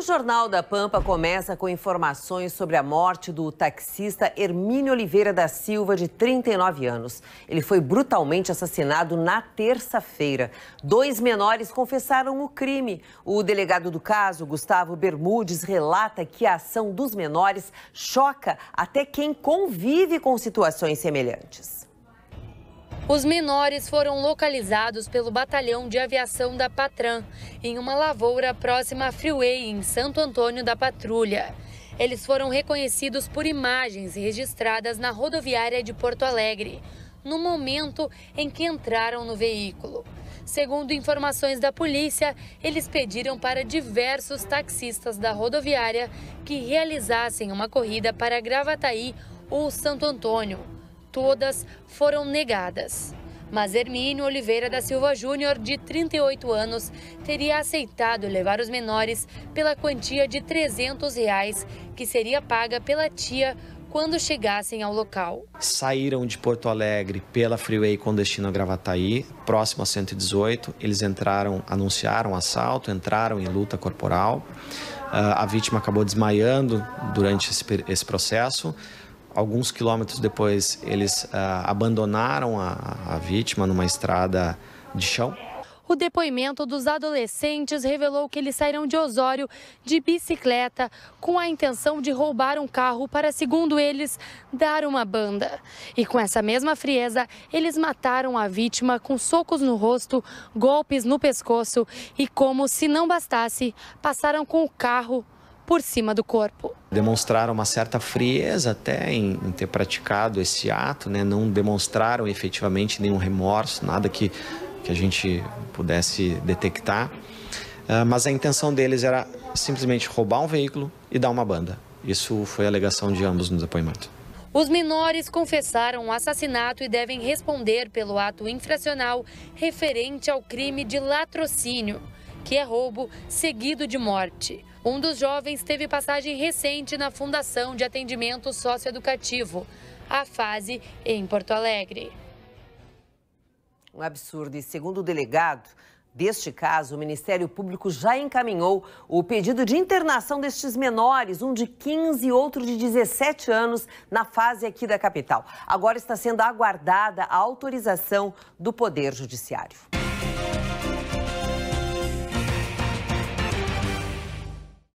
O Jornal da Pampa começa com informações sobre a morte do taxista Hermínio Oliveira da Silva, de 39 anos. Ele foi brutalmente assassinado na terça-feira. Dois menores confessaram o crime. O delegado do caso, Gustavo Bermudes, relata que a ação dos menores choca até quem convive com situações semelhantes. Os menores foram localizados pelo Batalhão de Aviação da Patran, em uma lavoura próxima à Freeway, em Santo Antônio da Patrulha. Eles foram reconhecidos por imagens registradas na rodoviária de Porto Alegre, no momento em que entraram no veículo. Segundo informações da polícia, eles pediram para diversos taxistas da rodoviária que realizassem uma corrida para Gravataí ou Santo Antônio todas foram negadas. Mas Hermínio Oliveira da Silva Júnior, de 38 anos, teria aceitado levar os menores pela quantia de 300 reais que seria paga pela tia quando chegassem ao local. Saíram de Porto Alegre pela Freeway com destino a Gravataí, próximo a 118. Eles entraram, anunciaram o assalto, entraram em luta corporal. Uh, a vítima acabou desmaiando durante esse, esse processo. Alguns quilômetros depois, eles ah, abandonaram a, a vítima numa estrada de chão. O depoimento dos adolescentes revelou que eles saíram de Osório de bicicleta com a intenção de roubar um carro para, segundo eles, dar uma banda. E com essa mesma frieza, eles mataram a vítima com socos no rosto, golpes no pescoço e, como se não bastasse, passaram com o carro por cima do corpo. Demonstraram uma certa frieza até em, em ter praticado esse ato, né? não demonstraram efetivamente nenhum remorso, nada que, que a gente pudesse detectar. Uh, mas a intenção deles era simplesmente roubar um veículo e dar uma banda. Isso foi a alegação de ambos no depoimento. Os menores confessaram o assassinato e devem responder pelo ato infracional referente ao crime de latrocínio que é roubo seguido de morte. Um dos jovens teve passagem recente na Fundação de Atendimento Socioeducativo, a FASE, em Porto Alegre. Um absurdo. E segundo o delegado deste caso, o Ministério Público já encaminhou o pedido de internação destes menores, um de 15 e outro de 17 anos, na fase aqui da capital. Agora está sendo aguardada a autorização do Poder Judiciário.